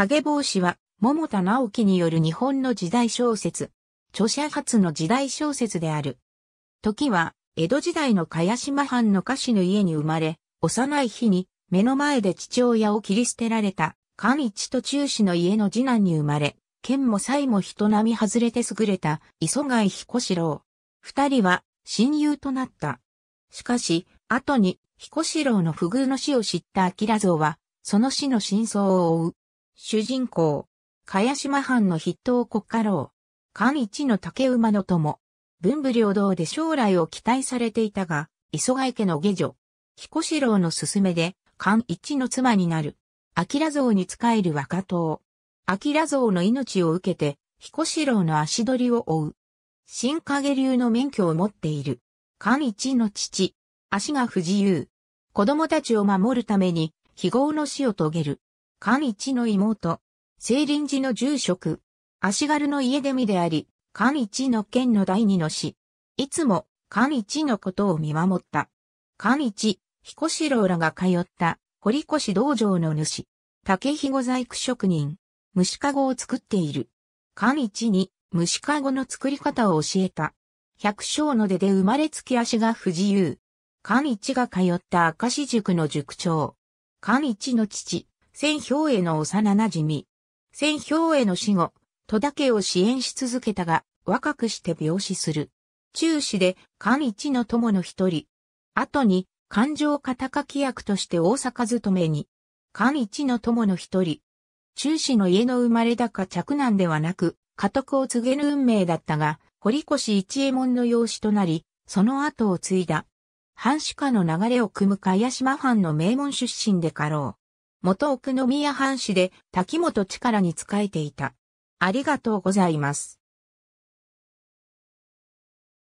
影帽子は、桃田直樹による日本の時代小説。著者初の時代小説である。時は、江戸時代の茅島藩の家詞の家に生まれ、幼い日に、目の前で父親を切り捨てられた、寛一と中氏の家の次男に生まれ、剣も才も人並み外れて優れた、磯貝彦四郎。二人は、親友となった。しかし、後に、彦四郎の不遇の死を知った明像は、その死の真相を追う。主人公、茅島藩の筆頭国家老、菅一の竹馬の友、文武両道で将来を期待されていたが、磯貝家の下女、彦四郎の勧めで、菅一の妻になる。明像に仕える若党。明像の命を受けて、彦四郎の足取りを追う。新影流の免許を持っている。菅一の父。足が不自由。子供たちを守るために、非業の死を遂げる。関一の妹、聖林寺の住職、足軽の家出身であり、関一の剣の第二の師、いつも関一のことを見守った。関一、彦四郎らが通った堀越道場の主、竹ひご細工職人、虫かごを作っている。関一に虫かごの作り方を教えた。百姓の出で生まれつき足が不自由。関一が通った明石塾の塾長。関一の父、千兵衛の幼馴染み。千兵衛の死後、戸田家を支援し続けたが、若くして病死する。中止で、漢一の友の一人。後に、勘定肩書き役として大阪勤めに。漢一の友の一人。中止の家の生まれだか着難ではなく、家督を告げぬ運命だったが、堀越一右衛門の養子となり、その後を継いだ。藩主家の流れを組む茅島藩の名門出身でかろう。元奥宮藩士で滝本力に仕えていた。ありがとうございます。